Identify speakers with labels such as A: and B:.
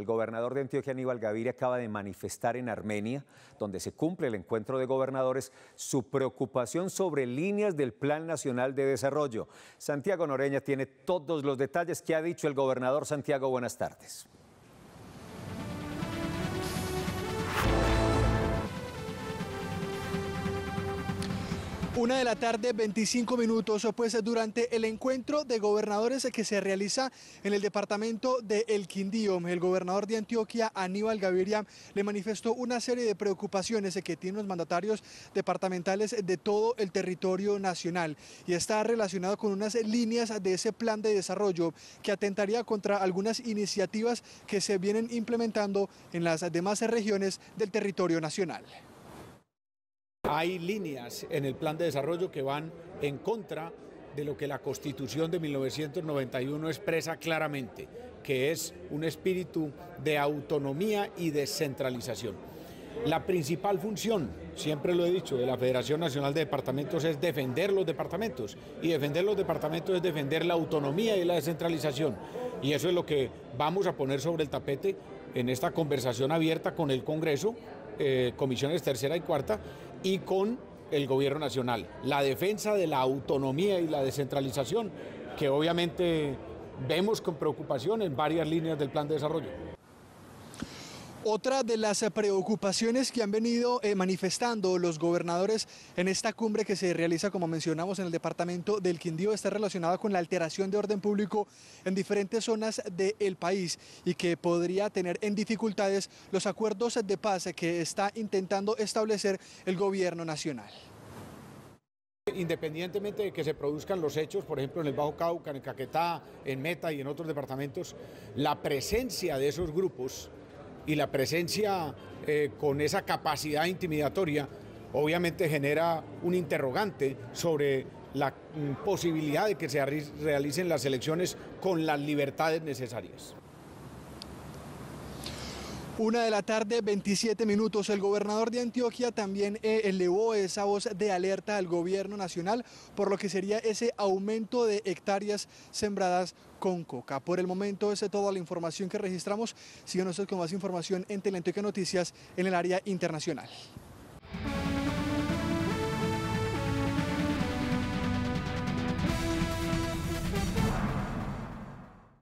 A: El gobernador de Antioquia, Aníbal Gaviria, acaba de manifestar en Armenia, donde se cumple el encuentro de gobernadores, su preocupación sobre líneas del Plan Nacional de Desarrollo. Santiago Noreña tiene todos los detalles que ha dicho el gobernador. Santiago, buenas tardes.
B: Una de la tarde, 25 minutos, pues durante el encuentro de gobernadores que se realiza en el departamento de El Quindío, el gobernador de Antioquia, Aníbal Gaviria, le manifestó una serie de preocupaciones que tienen los mandatarios departamentales de todo el territorio nacional y está relacionado con unas líneas de ese plan de desarrollo que atentaría contra algunas iniciativas que se vienen implementando en las demás regiones del territorio nacional
C: hay líneas en el plan de desarrollo que van en contra de lo que la Constitución de 1991 expresa claramente, que es un espíritu de autonomía y descentralización. La principal función, siempre lo he dicho, de la Federación Nacional de Departamentos es defender los departamentos. Y defender los departamentos es defender la autonomía y la descentralización. Y eso es lo que vamos a poner sobre el tapete en esta conversación abierta con el Congreso, eh, comisiones tercera y cuarta, y con el gobierno nacional. La defensa de la autonomía y la descentralización, que obviamente vemos con preocupación en varias líneas del plan de desarrollo.
B: Otra de las preocupaciones que han venido eh, manifestando los gobernadores en esta cumbre que se realiza, como mencionamos, en el departamento del Quindío está relacionada con la alteración de orden público en diferentes zonas del país y que podría tener en dificultades los acuerdos de paz que está intentando establecer el gobierno nacional.
C: Independientemente de que se produzcan los hechos, por ejemplo en el Bajo Cauca, en Caquetá, en Meta y en otros departamentos, la presencia de esos grupos y la presencia eh, con esa capacidad intimidatoria obviamente genera un interrogante sobre la mm, posibilidad de que se realicen las elecciones con las libertades necesarias.
B: Una de la tarde, 27 minutos. El gobernador de Antioquia también eh, elevó esa voz de alerta al gobierno nacional por lo que sería ese aumento de hectáreas sembradas con coca. Por el momento, esa es toda la información que registramos. Sigan con más información en Teleantioquia Noticias en el área internacional.